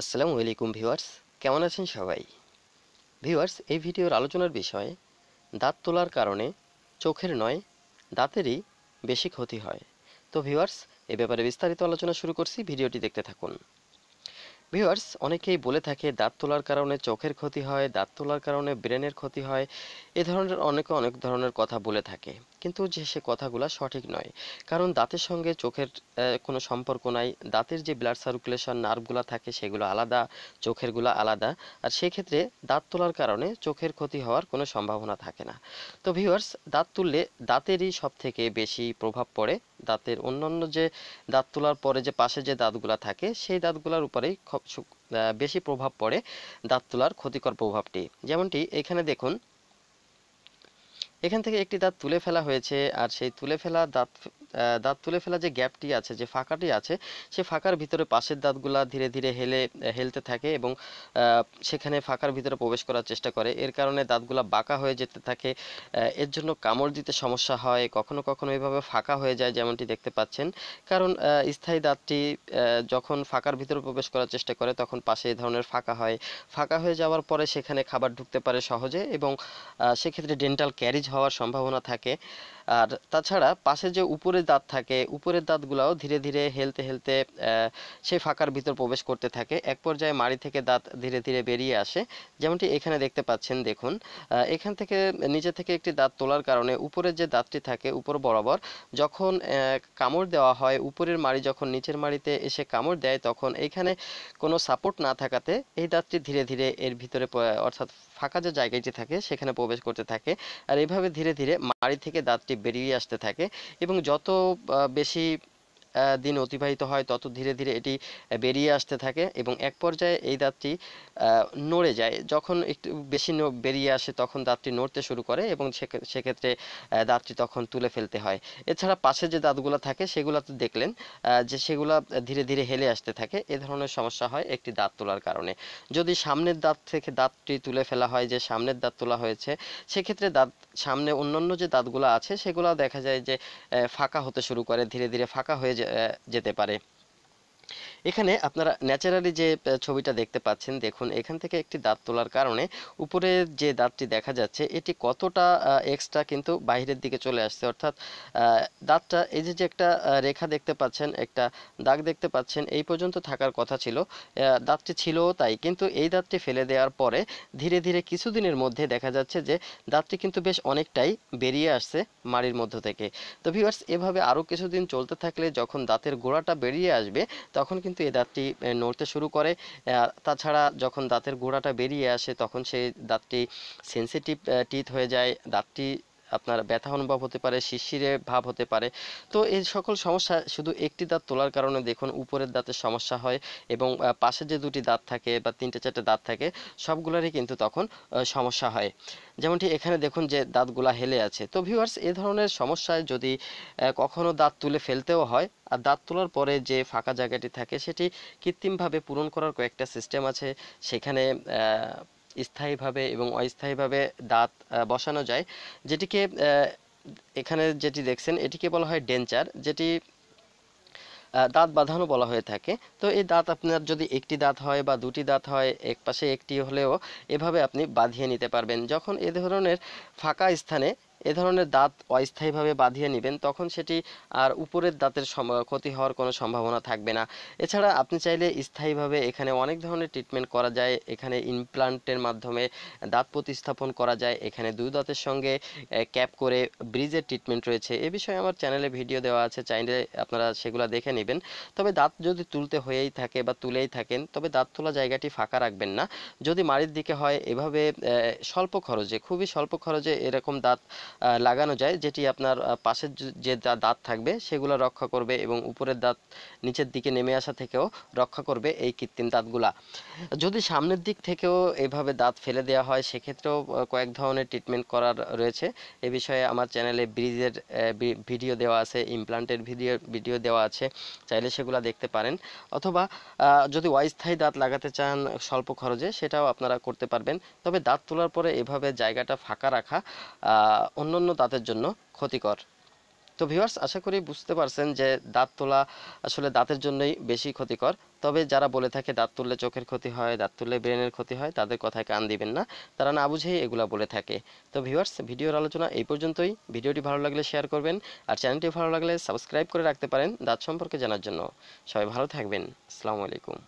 আসসালামু আলাইকুম ভিউয়ার্স কেমন আছেন সবাই ভিউয়ার্স এই ভিডিওর আলোচনার বিষয় দাঁত তোলার কারণে চোখের নয় দাঁতেরই বেশি ক্ষতি হয় তো ভিউয়ার্স এ ব্যাপারে বিস্তারিত আলোচনা শুরু করছি ভিডিওটি দেখতে থাকুন ভিউয়ার্স অনেকেই বলে থাকে দাঁত তোলার কারণে চোখের ক্ষতি হয় দাঁত তোলার কারণে ব্রেনের ক্ষতি হয় এ ধরনের অনেকে অনেক ধরনের কথা বলে থাকে কিন্তু যে সে কথাগুলো সঠিক নয় কারণ দাঁতের সঙ্গে চোখের কোনো সম্পর্ক নাই দাঁতের যে ব্লাড সার্কুলেশন নার্ভগুলো থাকে সেগুলো আলাদা চোখেরগুলো আলাদা আর সেক্ষেত্রে দাঁত তোলার কারণে চোখের ক্ষতি হওয়ার কোনো সম্ভাবনা থাকে না তো ভিউয়ার্স দাঁত তুললে দাঁতেরই সব থেকে বেশি প্রভাব পড়ে দাঁতের অন্যান্য যে দাঁত তোলার পরে যে পাশে যে দাঁতগুলো থাকে সেই দাঁতগুলোর উপরেই বেশি প্রভাব পড়ে দাঁত তোলার ক্ষতিকর প্রভাবটি যেমনটি এখানে দেখুন এখান থেকে একটি দাঁত তুলে ফেলা হয়েছে আর সেই তুলে ফেলা দাঁত দাঁত তুলে ফেলা যে গ্যাপটি আছে যে ফাঁকাটি আছে সে ফাঁকার ভিতরে পাশের দাঁতগুলা ধীরে ধীরে হেলে হেলতে থাকে এবং সেখানে ফাঁকার ভিতরে প্রবেশ করার চেষ্টা করে এর কারণে দাঁতগুলা বাঁকা হয়ে যেতে থাকে এর জন্য কামড় দিতে সমস্যা হয় কখনো কখনো এভাবে ফাঁকা হয়ে যায় যেমনটি দেখতে পাচ্ছেন কারণ স্থায়ী দাঁতটি যখন ফাঁকার ভিতরে প্রবেশ করার চেষ্টা করে তখন পাশে এই ধরনের ফাঁকা হয় ফাঁকা হয়ে যাওয়ার পরে সেখানে খাবার ঢুকতে পারে সহজে এবং সেক্ষেত্রে ডেন্টাল ক্যারিজ হওয়ার সম্ভাবনা থাকে আর তাছাড়া পাশে যে উপরে উপরের দাঁত থাকে উপরের দাঁতগুলাও ধীরে ধীরে হেলতে হেলতে সেই ফাঁকার ভিতর প্রবেশ করতে থাকে এক পর্যায়ে মাড়ি থেকে দাঁত ধীরে ধীরে বেরিয়ে আসে যেমনটি এখানে দেখতে পাচ্ছেন দেখুন এখান থেকে নিচে থেকে একটি দাঁত তোলার কারণে উপরের যে দাঁতটি থাকে উপর বরাবর যখন কামড় দেওয়া হয় উপরের মাড়ি যখন নিচের মাড়িতে এসে কামড় দেয় তখন এখানে কোনো সাপোর্ট না থাকাতে এই দাঁতটি ধীরে ধীরে এর ভিতরে অর্থাৎ ফাঁকা যে জায়গাটি থাকে সেখানে প্রবেশ করতে থাকে আর এভাবে ধীরে ধীরে মাড়ি থেকে দাঁতটি বেরিয়ে আসতে থাকে এবং যত বেশি দিন অতিবাহিত হয় তত ধীরে ধীরে এটি বেরিয়ে আসতে থাকে এবং এক পর্যায়ে এই দাঁতটি নড়ে যায় যখন একটু বেশি বেরিয়ে আসে তখন দাঁতটি নড়তে শুরু করে এবং সেক্ষেত্রে দাঁতটি তখন তুলে ফেলতে হয় এছাড়া পাশে যে দাঁতগুলো থাকে সেগুলো তো দেখলেন যে সেগুলো ধীরে ধীরে হেলে আসতে থাকে এ ধরনের সমস্যা হয় একটি দাঁত তোলার কারণে যদি সামনের দাঁত থেকে দাঁতটি তুলে ফেলা হয় যে সামনের দাঁত তোলা হয়েছে সেক্ষেত্রে দাঁত সামনে অন্যান্য যে দাঁতগুলো আছে সেগুলো দেখা যায় যে ফাঁকা হতে শুরু করে ধীরে ধীরে ফাঁকা হয়ে যেতে পারে এখানে আপনারা ন্যাচারালি যে ছবিটা দেখতে পাচ্ছেন দেখুন এখান থেকে একটি দাঁত তোলার কারণে উপরে যে দাঁতটি দেখা যাচ্ছে এটি কতটা এক্সট্রা কিন্তু বাইরের দিকে চলে আসছে অর্থাৎ দাঁতটা এই যে যে একটা রেখা দেখতে পাচ্ছেন একটা দাগ দেখতে পাচ্ছেন এই পর্যন্ত থাকার কথা ছিল দাঁতটি ছিল তাই কিন্তু এই দাঁতটি ফেলে দেওয়ার পরে ধীরে ধীরে কিছুদিনের মধ্যে দেখা যাচ্ছে যে দাঁতটি কিন্তু বেশ অনেকটাই বেরিয়ে আসছে মাড়ির মধ্য থেকে তো ভিউয়ার্স এভাবে আরও কিছুদিন চলতে থাকলে যখন দাঁতের গোড়াটা বেরিয়ে আসবে তখন কিন্তু কিন্তু এই দাঁতটি নড়তে শুরু করে তাছাড়া যখন দাঁতের গোড়াটা বেরিয়ে আসে তখন সেই দাঁতটি সেন্সিটিভ টিথ হয়ে যায় দাঁতটি আপনার ব্যথা অনুভব হতে পারে শিশিরে ভাব হতে পারে তো এই সকল সমস্যা শুধু একটি দাঁত তোলার কারণে দেখুন উপরের দাঁতের সমস্যা হয় এবং পাশে যে দুটি দাঁত থাকে বা তিনটে চারটে দাঁত থাকে সবগুলোরই কিন্তু তখন সমস্যা হয় যেমনটি এখানে দেখুন যে দাঁতগুলা হেলে আছে তো ভিউয়ার্স এ ধরনের সমস্যায় যদি কখনো দাঁত তুলে ফেলতেও হয় আর দাঁত তোলার পরে যে ফাঁকা জায়গাটি থাকে সেটি কৃত্রিমভাবে পূরণ করার কয়েকটা সিস্টেম আছে সেখানে স্থায়ীভাবে এবং অস্থায়ীভাবে দাঁত বসানো যায় যেটিকে এখানে যেটি দেখছেন এটিকে বলা হয় ডেঞ্চার যেটি দাঁত বাঁধানো বলা হয়ে থাকে তো এই দাঁত আপনার যদি একটি দাঁত হয় বা দুটি দাঁত হয় এক পাশে একটি হলেও এভাবে আপনি বাঁধিয়ে নিতে পারবেন যখন এ ধরনের ফাঁকা স্থানে এ ধরনের দাঁত অস্থায়ীভাবে বাঁধিয়ে নেবেন তখন সেটি আর উপরের দাঁতের ক্ষতি হওয়ার কোনো সম্ভাবনা থাকবে না এছাড়া আপনি চাইলে স্থায়ীভাবে এখানে অনেক ধরনের ট্রিটমেন্ট করা যায় এখানে ইমপ্লান্টের মাধ্যমে দাঁত প্রতিস্থাপন করা যায় এখানে দুই দাঁতের সঙ্গে ক্যাপ করে ব্রিজের ট্রিটমেন্ট রয়েছে এ বিষয়ে আমার চ্যানেলে ভিডিও দেওয়া আছে চাইলে আপনারা সেগুলো দেখে নেবেন তবে দাঁত যদি তুলতে হয়েই থাকে বা তুলেই থাকেন তবে দাঁত তোলা জায়গাটি ফাঁকা রাখবেন না যদি মাড়ির দিকে হয় এভাবে স্বল্প খরচে খুবই স্বল্প খরচে এরকম দাঁত লাগানো যায় যেটি আপনার পাশের যে দাঁত থাকবে সেগুলো রক্ষা করবে এবং উপরের দাঁত নিচের দিকে নেমে আসা থেকেও রক্ষা করবে এই কৃত্রিম দাঁতগুলা যদি সামনের দিক থেকেও এভাবে দাঁত ফেলে দেওয়া হয় সেক্ষেত্রেও কয়েক ধরনের ট্রিটমেন্ট করার রয়েছে এ বিষয়ে আমার চ্যানেলে ব্রিজের ভিডিও দেওয়া আছে ইমপ্লান্টের ভিডিও ভিডিও দেওয়া আছে চাইলে সেগুলো দেখতে পারেন অথবা যদি অস্থায়ী দাঁত লাগাতে চান স্বল্প খরচে সেটাও আপনারা করতে পারবেন তবে দাঁত তোলার পরে এভাবে জায়গাটা ফাঁকা রাখা অন্যান্য দাঁতের জন্য ক্ষতিকর তো ভিউয়ার্স আশা করি বুঝতে পারছেন যে দাঁত তোলা আসলে দাঁতের জন্যই বেশি ক্ষতিকর তবে যারা বলে থাকে দাঁত তুললে চোখের ক্ষতি হয় দাঁত তুললে ব্রেনের ক্ষতি হয় তাদের কথায় কান দিবেন না তারা না বুঝেই এগুলা বলে থাকে তো ভিউয়ার্স ভিডিওর আলোচনা এই পর্যন্তই ভিডিওটি ভালো লাগলে শেয়ার করবেন আর চ্যানেলটি ভালো লাগলে সাবস্ক্রাইব করে রাখতে পারেন দাঁত সম্পর্কে জানার জন্য সবাই ভালো থাকবেন আসসালামু আলাইকুম